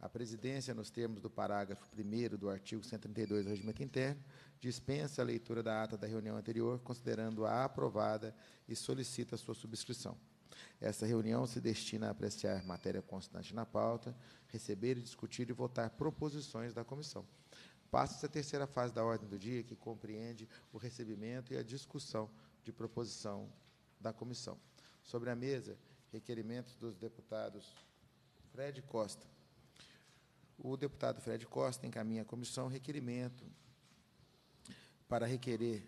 A presidência, nos termos do parágrafo 1 do artigo 132 do Regimento Interno, dispensa a leitura da ata da reunião anterior, considerando-a aprovada e solicita sua subscrição. Essa reunião se destina a apreciar matéria constante na pauta, receber, discutir e votar proposições da comissão. Passa-se a terceira fase da ordem do dia, que compreende o recebimento e a discussão de proposição da comissão. Sobre a mesa, requerimentos dos deputados Fred Costa, o deputado Fred Costa encaminha à comissão requerimento para requerer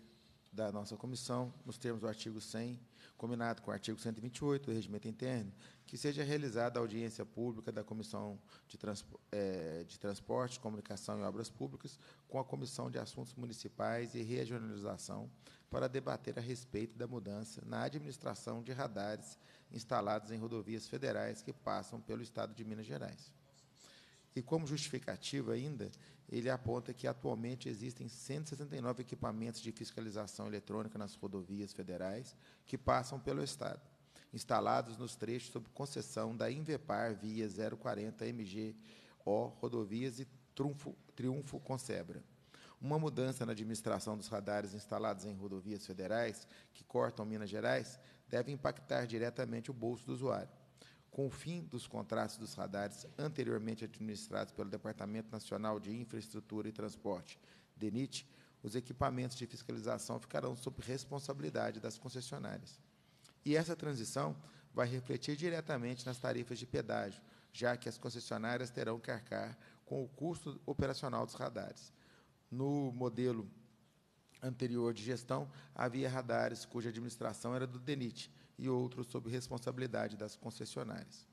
da nossa comissão, nos termos do artigo 100, combinado com o artigo 128 do regimento interno, que seja realizada a audiência pública da Comissão de, Transpo é, de Transporte, Comunicação e Obras Públicas com a Comissão de Assuntos Municipais e Regionalização para debater a respeito da mudança na administração de radares instalados em rodovias federais que passam pelo Estado de Minas Gerais. E como justificativa ainda, ele aponta que atualmente existem 169 equipamentos de fiscalização eletrônica nas rodovias federais que passam pelo Estado, instalados nos trechos sob concessão da Invepar via 040 MGO Rodovias e Trunfo, Triunfo Concebra. Uma mudança na administração dos radares instalados em rodovias federais que cortam Minas Gerais deve impactar diretamente o bolso do usuário com o fim dos contratos dos radares anteriormente administrados pelo Departamento Nacional de Infraestrutura e Transporte, DENIT, os equipamentos de fiscalização ficarão sob responsabilidade das concessionárias. E essa transição vai refletir diretamente nas tarifas de pedágio, já que as concessionárias terão que arcar com o custo operacional dos radares. No modelo anterior de gestão, havia radares cuja administração era do DENIT, e outros sob responsabilidade das concessionárias.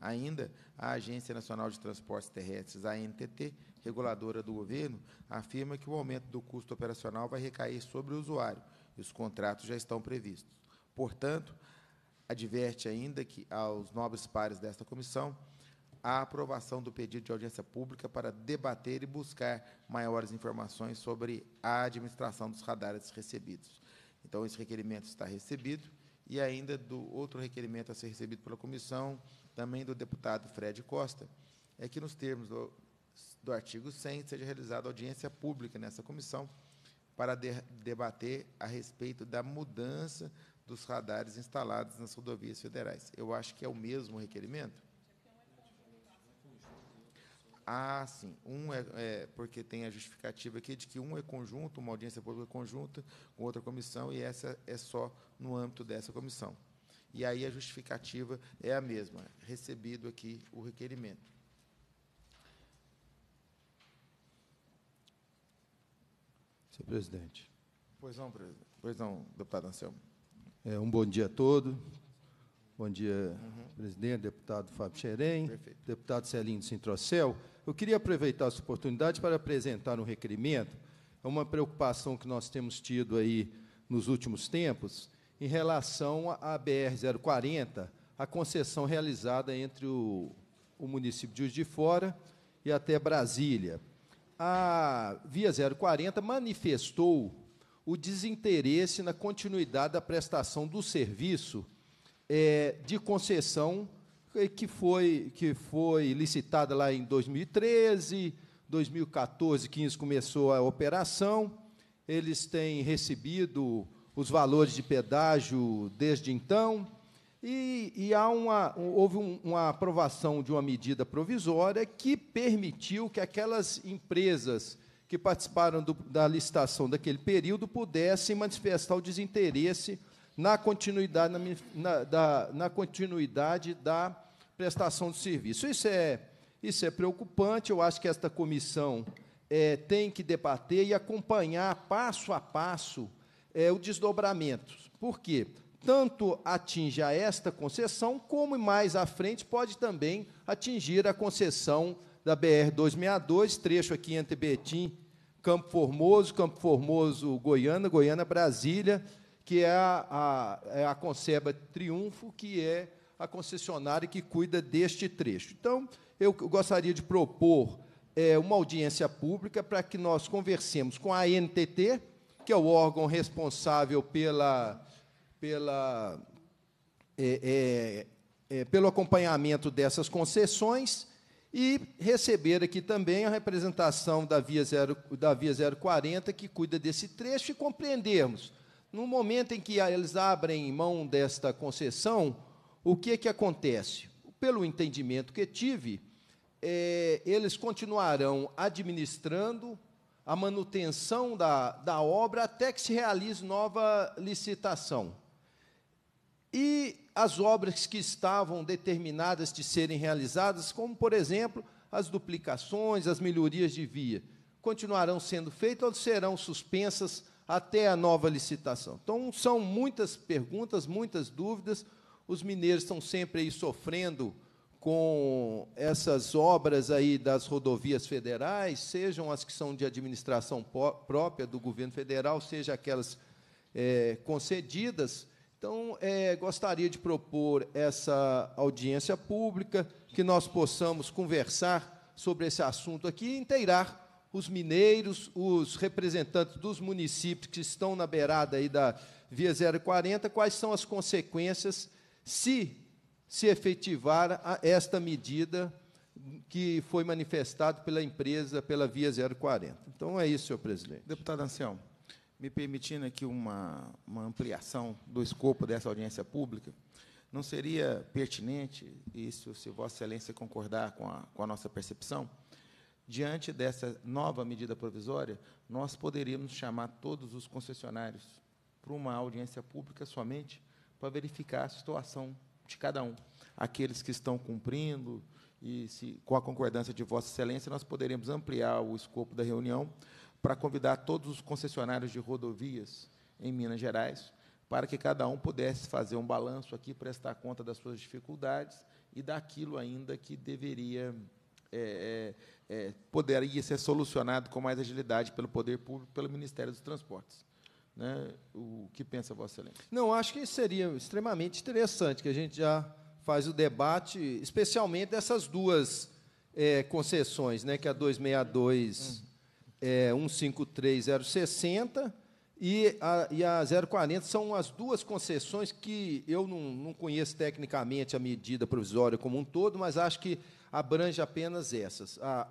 Ainda, a Agência Nacional de Transportes Terrestres, a ANTT, reguladora do governo, afirma que o aumento do custo operacional vai recair sobre o usuário e os contratos já estão previstos. Portanto, adverte ainda que aos nobres pares desta comissão a aprovação do pedido de audiência pública para debater e buscar maiores informações sobre a administração dos radares recebidos. Então, esse requerimento está recebido e ainda do outro requerimento a ser recebido pela comissão, também do deputado Fred Costa, é que nos termos do, do artigo 100 seja realizada audiência pública nessa comissão para de, debater a respeito da mudança dos radares instalados nas rodovias federais. Eu acho que é o mesmo requerimento. Ah, sim. Um é, é, porque tem a justificativa aqui de que um é conjunto, uma audiência pública conjunta com outra comissão e essa é só no âmbito dessa comissão. E aí a justificativa é a mesma, recebido aqui o requerimento. Senhor presidente. Pois não, presidente. Pois não, deputado Anselmo. É, um bom dia a todos. Bom dia, uhum. presidente, deputado Fábio Xerém, deputado Celinho Sintrocel. Eu queria aproveitar essa oportunidade para apresentar um requerimento. É uma preocupação que nós temos tido aí nos últimos tempos em relação à BR-040, a concessão realizada entre o, o município de Juiz de Fora e até Brasília. A Via 040 manifestou o desinteresse na continuidade da prestação do serviço é, de concessão é, que foi, que foi licitada lá em 2013, 2014, 2015 começou a operação. Eles têm recebido os valores de pedágio desde então. E, e há uma, houve um, uma aprovação de uma medida provisória que permitiu que aquelas empresas que participaram do, da licitação daquele período pudessem manifestar o desinteresse na continuidade, na, na, da, na continuidade da prestação de serviço. Isso é, isso é preocupante, eu acho que esta comissão é, tem que debater e acompanhar passo a passo é, o desdobramento. Por quê? Tanto atinge a esta concessão, como mais à frente pode também atingir a concessão da BR-262, trecho aqui entre Betim, Campo Formoso, Campo Formoso, Goiânia, Goiânia, Brasília, que é a, a, é a Conceba Triunfo, que é a concessionária que cuida deste trecho. Então, eu gostaria de propor é, uma audiência pública para que nós conversemos com a ANTT, que é o órgão responsável pela, pela, é, é, é, pelo acompanhamento dessas concessões, e receber aqui também a representação da Via, zero da Via 040, que cuida desse trecho, e compreendermos no momento em que eles abrem mão desta concessão, o que, é que acontece? Pelo entendimento que tive, é, eles continuarão administrando a manutenção da, da obra até que se realize nova licitação. E as obras que estavam determinadas de serem realizadas, como, por exemplo, as duplicações, as melhorias de via, continuarão sendo feitas ou serão suspensas até a nova licitação. Então, são muitas perguntas, muitas dúvidas. Os mineiros estão sempre aí sofrendo com essas obras aí das rodovias federais, sejam as que são de administração própria do governo federal, seja aquelas é, concedidas. Então, é, gostaria de propor essa audiência pública, que nós possamos conversar sobre esse assunto aqui e inteirar os mineiros, os representantes dos municípios que estão na beirada aí da Via 040, quais são as consequências se se efetivar esta medida que foi manifestado pela empresa, pela Via 040. Então, é isso, senhor presidente. Deputado Ancião, me permitindo aqui uma, uma ampliação do escopo dessa audiência pública, não seria pertinente, isso se Vossa Excelência concordar com a, com a nossa percepção, diante dessa nova medida provisória, nós poderíamos chamar todos os concessionários para uma audiência pública somente para verificar a situação de cada um. Aqueles que estão cumprindo, e se, com a concordância de Vossa Excelência, nós poderemos ampliar o escopo da reunião para convidar todos os concessionários de rodovias em Minas Gerais, para que cada um pudesse fazer um balanço aqui, prestar conta das suas dificuldades e daquilo ainda que deveria. é, é, poderia ser solucionado com mais agilidade pelo poder público, pelo Ministério dos Transportes. Né? O que pensa Vossa Excelência? Não, acho que seria extremamente interessante que a gente já faz o debate, especialmente dessas duas é, concessões, né, que é a 262 uhum. é, 153060 e a, e a 040 são as duas concessões que eu não, não conheço tecnicamente a medida provisória como um todo, mas acho que abrange apenas essas. A,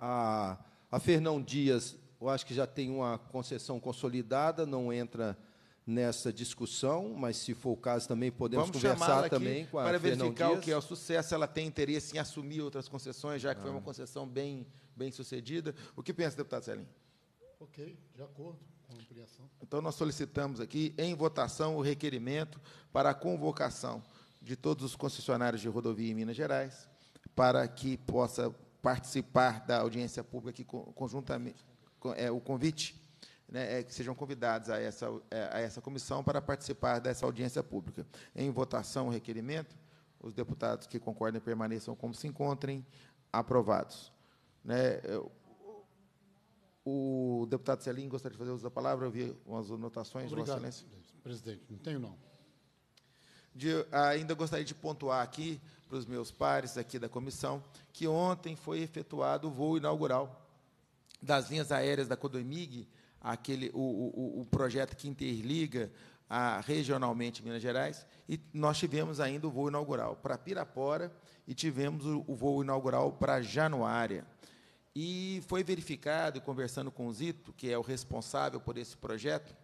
a, a Fernão Dias, eu acho que já tem uma concessão consolidada, não entra nessa discussão, mas se for o caso também podemos Vamos conversar também com a para Fernão verificar Dias. o que é o sucesso. Ela tem interesse em assumir outras concessões, já que ah. foi uma ah. concessão bem bem sucedida. O que pensa, deputado Celim? Ok, de acordo com a ampliação. Então nós solicitamos aqui em votação o requerimento para a convocação de todos os concessionários de rodovia em Minas Gerais para que possa participar da audiência pública que conjuntamente é, o convite, né, é, que sejam convidados a essa, é, a essa comissão para participar dessa audiência pública. Em votação, o requerimento, os deputados que concordem permaneçam como se encontrem, aprovados. Né, o deputado Celim gostaria de fazer uso da palavra, ouvir umas anotações, Obrigado, Vossa Excelência. Presidente, não tenho não de, ah, ainda gostaria de pontuar aqui para os meus pares aqui da comissão que ontem foi efetuado o voo inaugural das linhas aéreas da Codomig, aquele, o, o, o projeto que interliga a, regionalmente Minas Gerais, e nós tivemos ainda o voo inaugural para Pirapora e tivemos o, o voo inaugural para Januária. E foi verificado, conversando com o Zito, que é o responsável por esse projeto,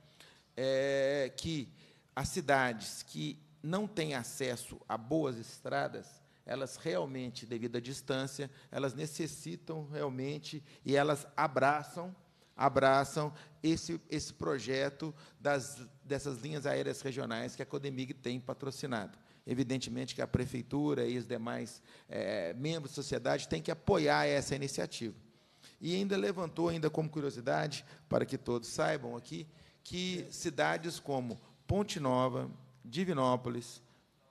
é, que as cidades que não têm acesso a boas estradas, elas realmente, devido à distância, elas necessitam realmente e elas abraçam abraçam esse, esse projeto das, dessas linhas aéreas regionais que a Codemig tem patrocinado. Evidentemente que a prefeitura e os demais é, membros da sociedade têm que apoiar essa iniciativa. E ainda levantou, ainda como curiosidade, para que todos saibam aqui, que cidades como Ponte Nova, Divinópolis,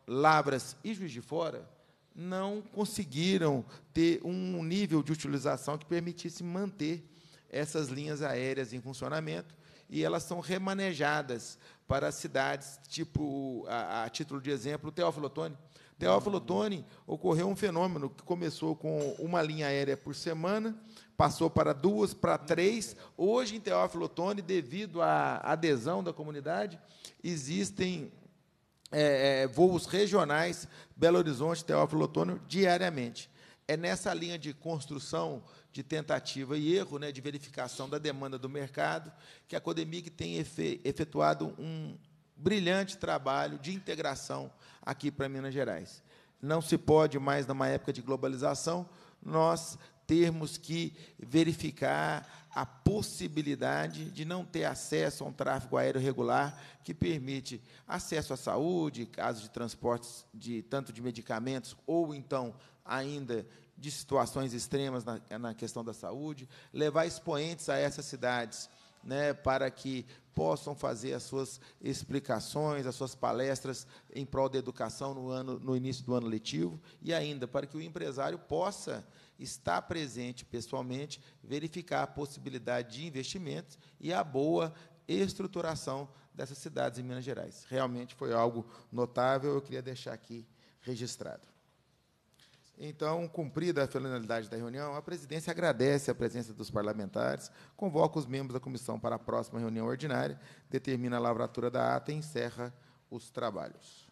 Lavras e Juiz de Fora não conseguiram ter um nível de utilização que permitisse manter essas linhas aéreas em funcionamento e elas são remanejadas para cidades, tipo, a, a título de exemplo, Teófilo Otoni. Teófilo Otoni ocorreu um fenômeno que começou com uma linha aérea por semana, passou para duas, para três. Hoje, em Teófilo Otoni, devido à adesão da comunidade, existem é, é, voos regionais Belo Horizonte, Teófilo Otônio, diariamente. É nessa linha de construção, de tentativa e erro, né, de verificação da demanda do mercado, que a Codemig tem efetuado um brilhante trabalho de integração aqui para Minas Gerais. Não se pode mais, numa época de globalização, nós termos que verificar a possibilidade de não ter acesso a um tráfego aéreo regular que permite acesso à saúde, casos de transportes de tanto de medicamentos ou então ainda de situações extremas na, na questão da saúde, levar expoentes a essas cidades, né, para que possam fazer as suas explicações, as suas palestras em prol da educação no, ano, no início do ano letivo, e ainda para que o empresário possa estar presente pessoalmente, verificar a possibilidade de investimentos e a boa estruturação dessas cidades em Minas Gerais. Realmente foi algo notável, eu queria deixar aqui registrado. Então, cumprida a finalidade da reunião, a presidência agradece a presença dos parlamentares, convoca os membros da comissão para a próxima reunião ordinária, determina a lavratura da ata e encerra os trabalhos.